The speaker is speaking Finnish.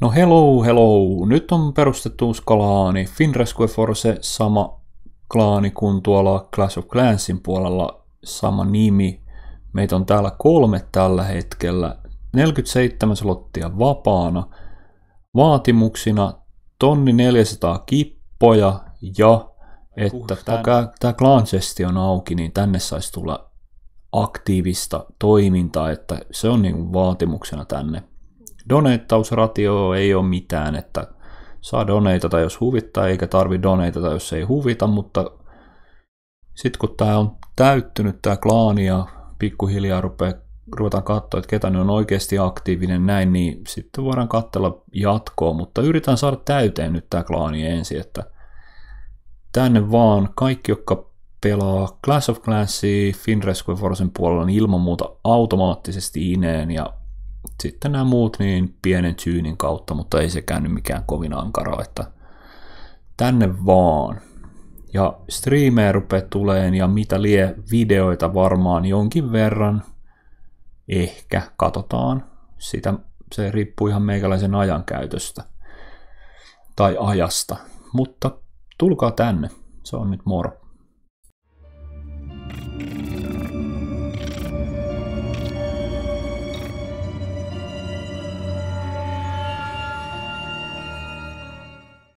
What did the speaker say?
No hello, hello. Nyt on perustettu uusi klaani. Finrescue Force, sama klaani kuin tuolla Clash of Clansin puolella, sama nimi. Meitä on täällä kolme tällä hetkellä. 47 slottia vapaana. Vaatimuksina tonni 400 kippoja ja että tämä, tämä clan on auki, niin tänne saisi tulla aktiivista toimintaa, että se on niin vaatimuksena tänne donettausratio ei ole mitään, että saa tai jos huvittaa, eikä tarvi tai jos ei huvita, mutta sitten kun tämä on täyttynyt tämä klaani ja pikkuhiljaa rupeaa ruvetaan katsoa, että ketä ne on oikeasti aktiivinen näin, niin sitten voidaan katsella jatkoa, mutta yritän saada täyteen nyt tämä klaani ensin, että tänne vaan kaikki, jotka pelaa Class of Clansia Finrescue Forcen puolella, niin ilman muuta automaattisesti ineen ja sitten nämä muut niin pienen syynin kautta, mutta ei sekään nyt mikään kovin ankara, että tänne vaan. Ja striimejä rupeaa tuleen ja mitä lie videoita varmaan jonkin verran. Ehkä katsotaan. Sitä se riippuu ihan meikäläisen ajankäytöstä tai ajasta. Mutta tulkaa tänne. Se on nyt moro.